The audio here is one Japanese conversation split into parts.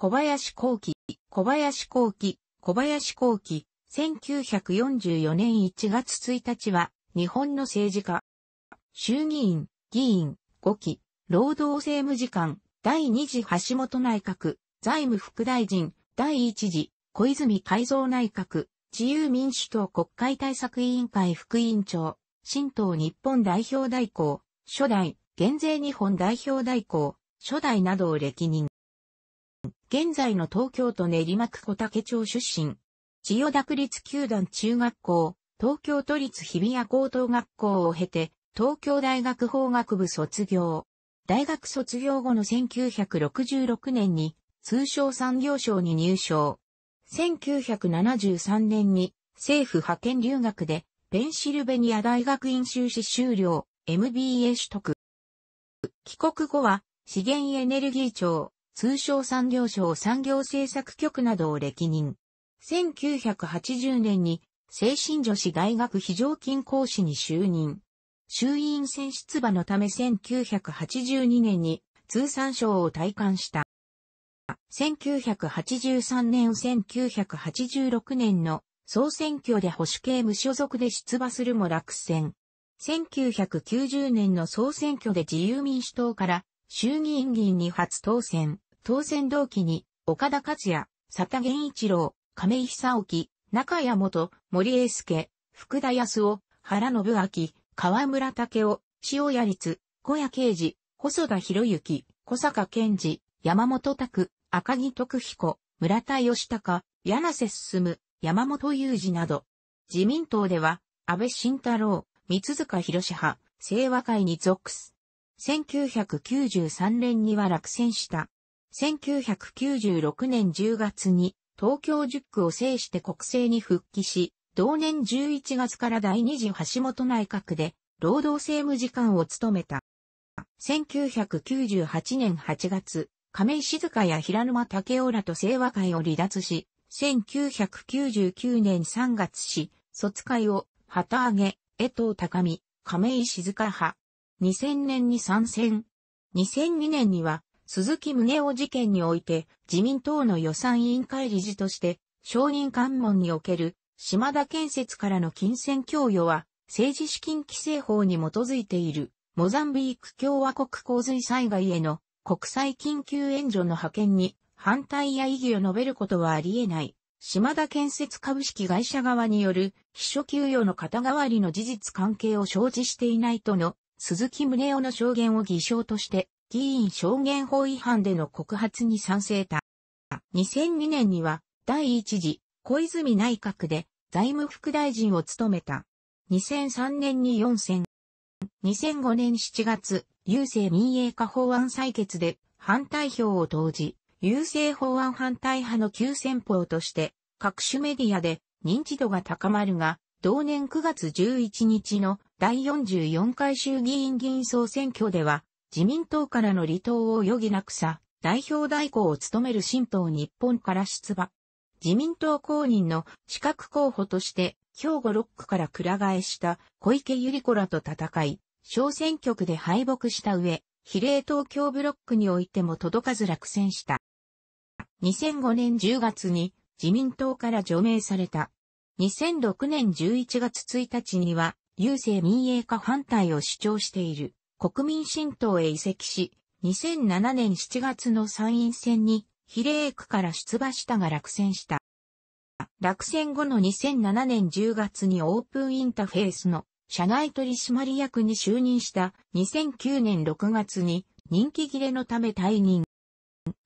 小林幸喜、小林幸喜、小林幸喜、1944年1月1日は、日本の政治家。衆議院、議員、5期、労働政務次官、第2次橋本内閣、財務副大臣、第1次、小泉改造内閣、自由民主党国会対策委員会副委員長、新党日本代表代行、初代、減税日本代表代行、初代などを歴任。現在の東京都練馬区小竹町出身。千代田区立球団中学校、東京都立日比谷高等学校を経て、東京大学法学部卒業。大学卒業後の1966年に、通商産業省に入省。1973年に、政府派遣留学で、ペンシルベニア大学院修士修了、MBA 取得。帰国後は、資源エネルギー庁、通称産業省産業政策局などを歴任。1980年に精神女子大学非常勤講師に就任。衆院選出馬のため1982年に通産省を退官した。1983年1986年の総選挙で保守系無所属で出馬するも落選。1990年の総選挙で自由民主党から衆議院議員に初当選。当選同期に、岡田克也、佐田源一郎、亀井久沖、中谷元、森英介、福田康夫、原信明、河村武夫、塩谷律、小谷慶治、細田博之、小坂健治、山本拓、赤木徳彦、村田義孝、柳瀬進、山本雄二など、自民党では、安倍晋太郎、三塚博士派、清和会に属す。1993年には落選した。1996年10月に東京10区を制して国政に復帰し、同年11月から第二次橋本内閣で労働政務次官を務めた。1998年8月、亀井静香や平沼武雄らと清和会を離脱し、1999年3月し、卒会を旗揚げ、江藤高見、亀井静香派。2000年に参戦。2002年には鈴木宗男事件において、自民党の予算委員会理事として、承認関門における、島田建設からの金銭供与は、政治資金規正法に基づいている、モザンビーク共和国洪水災害への国際緊急援助の派遣に反対や異議を述べることはあり得ない。島田建設株式会社側による秘書給与の肩代わりの事実関係を承知していないとの鈴木宗男の証言を偽証として議員証言法違反での告発に賛成た。2002年には第一次小泉内閣で財務副大臣を務めた。2003年に4選。2005年7月、郵政民営化法案採決で反対票を投じ、郵政法案反対派の急先鋒として各種メディアで認知度が高まるが、同年9月11日の第44回衆議院議員総選挙では自民党からの離党を余儀なくさ、代表代行を務める新党日本から出馬。自民党公認の資格候補として、兵庫6区から倉替えした小池百合子らと戦い、小選挙区で敗北した上、比例東京ブロックにおいても届かず落選した。2005年10月に自民党から除名された。2006年11月1日には、郵政民営化反対を主張している。国民新党へ移籍し、2007年7月の参院選に比例区から出馬したが落選した。落選後の2007年10月にオープンインターフェースの社内取締役に就任した2009年6月に人気切れのため退任。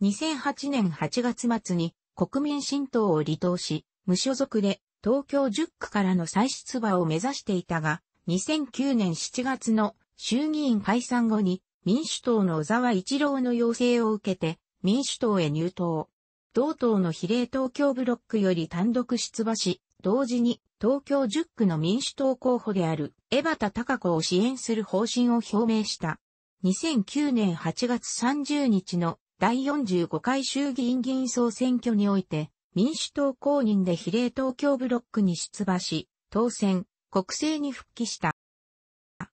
2008年8月末に国民新党を離党し、無所属で東京10区からの再出馬を目指していたが、2009年7月の衆議院解散後に民主党の小沢一郎の要請を受けて民主党へ入党。同党の比例東京ブロックより単独出馬し、同時に東京10区の民主党候補である江端隆子を支援する方針を表明した。2009年8月30日の第45回衆議院議員総選挙において、民主党公認で比例東京ブロックに出馬し、当選、国政に復帰した。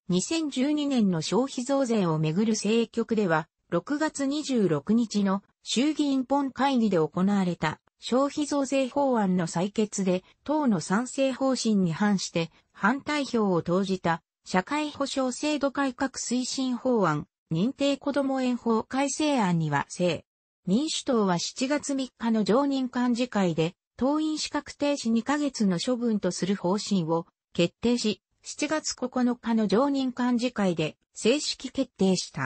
2012年の消費増税をめぐる政局では、6月26日の衆議院本会議で行われた消費増税法案の採決で、党の賛成方針に反して反対票を投じた社会保障制度改革推進法案、認定子ども園法改正案には正。民主党は7月3日の常任幹事会で、党員資格停止2ヶ月の処分とする方針を決定し、7月9日の常任幹事会で正式決定した。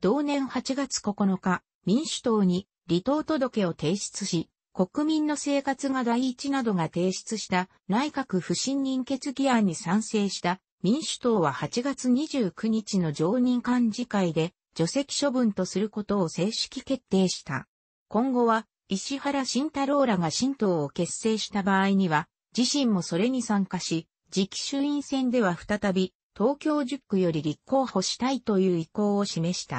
同年8月9日、民主党に離党届を提出し、国民の生活が第一などが提出した内閣不信任決議案に賛成した民主党は8月29日の常任幹事会で除籍処分とすることを正式決定した。今後は石原慎太郎らが新党を結成した場合には自身もそれに参加し次期衆院選では再び東京10区より立候補したいという意向を示した。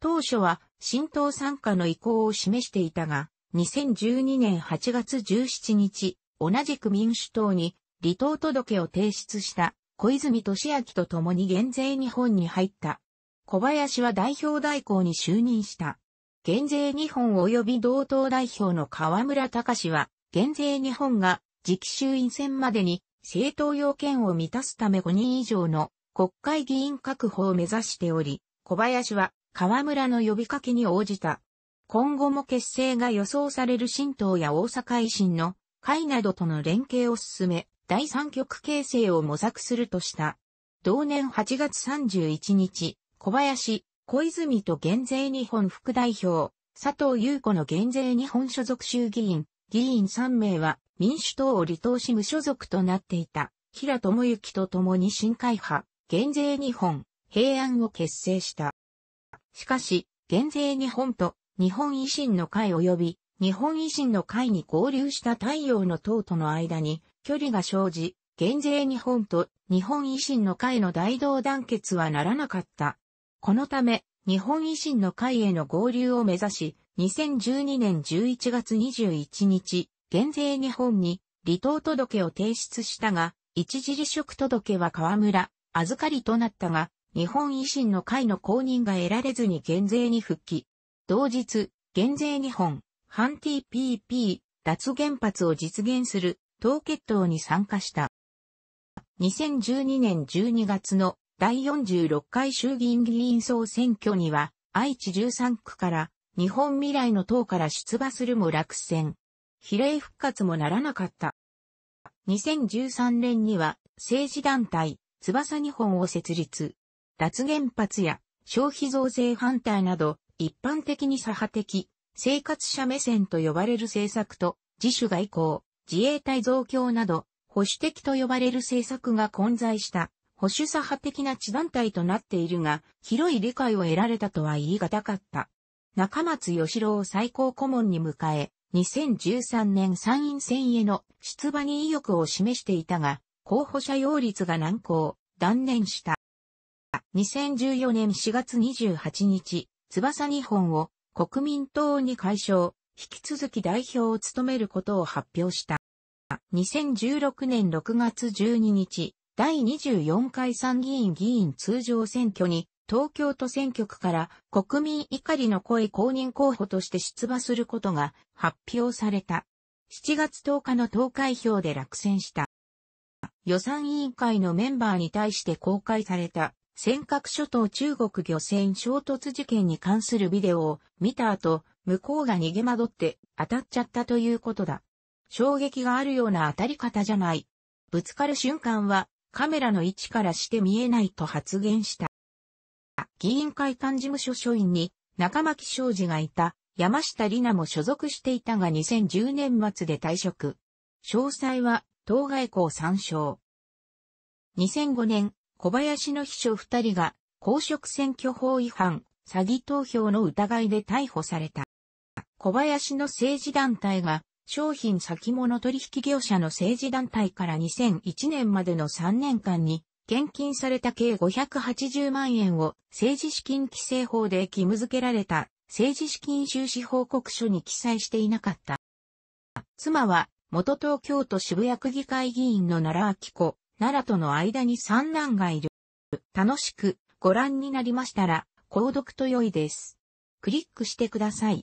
当初は新党参加の意向を示していたが、2012年8月17日、同じく民主党に離党届を提出した小泉俊明と共に減税日本に入った。小林は代表代行に就任した。減税日本及び同党代表の河村隆は、減税日本が次期衆院選までに政党要件を満たすため5人以上の国会議員確保を目指しており、小林は河村の呼びかけに応じた。今後も結成が予想される新党や大阪維新の会などとの連携を進め、第三極形成を模索するとした。同年8月31日、小林、小泉と減税日本副代表、佐藤優子の減税日本所属衆議院、議員3名は、民主党を離党し無所属となっていた平智之と共に新会派、減税日本、平安を結成した。しかし、減税日本と日本維新の会及び日本維新の会に合流した太陽の党との間に距離が生じ、減税日本と日本維新の会の大同団結はならなかった。このため、日本維新の会への合流を目指し、2012年11月21日、減税日本に離党届を提出したが、一時離職届は河村、預かりとなったが、日本維新の会の公認が得られずに減税に復帰。同日、減税日本、反 TPP、脱原発を実現する、党決闘に参加した。2012年12月の第46回衆議院議員総選挙には、愛知13区から、日本未来の党から出馬するも落選。比例復活もならなかった。2013年には政治団体、翼日本を設立。脱原発や消費増税反対など、一般的に左派的、生活者目線と呼ばれる政策と、自主外交、自衛隊増強など、保守的と呼ばれる政策が混在した、保守左派的な地団体となっているが、広い理解を得られたとは言い難かった。中松義郎を最高顧問に迎え、2013年参院選への出馬に意欲を示していたが、候補者擁立が難航、断念した。2014年4月28日、翼日本を国民党に解消、引き続き代表を務めることを発表した。2016年6月12日、第24回参議院議員通常選挙に東京都選挙区から国民怒りの声公認候補として出馬することが発表された。7月10日の投開票で落選した。予算委員会のメンバーに対して公開された尖閣諸島中国漁船衝突事件に関するビデオを見た後、向こうが逃げ惑って当たっちゃったということだ。衝撃があるような当たり方じゃない。ぶつかる瞬間はカメラの位置からして見えないと発言した。議員会館事務所所員に中巻昌司がいた山下里奈も所属していたが2010年末で退職。詳細は当該校参照。2005年、小林の秘書二人が公職選挙法違反、詐欺投票の疑いで逮捕された。小林の政治団体が商品先物取引業者の政治団体から2001年までの3年間に献金された計580万円を政治資金規正法で義務付けられた政治資金収支報告書に記載していなかった。妻は元東京都渋谷区議会議員の奈良明子、奈良との間に三男がいる。楽しくご覧になりましたら、購読と良いです。クリックしてください。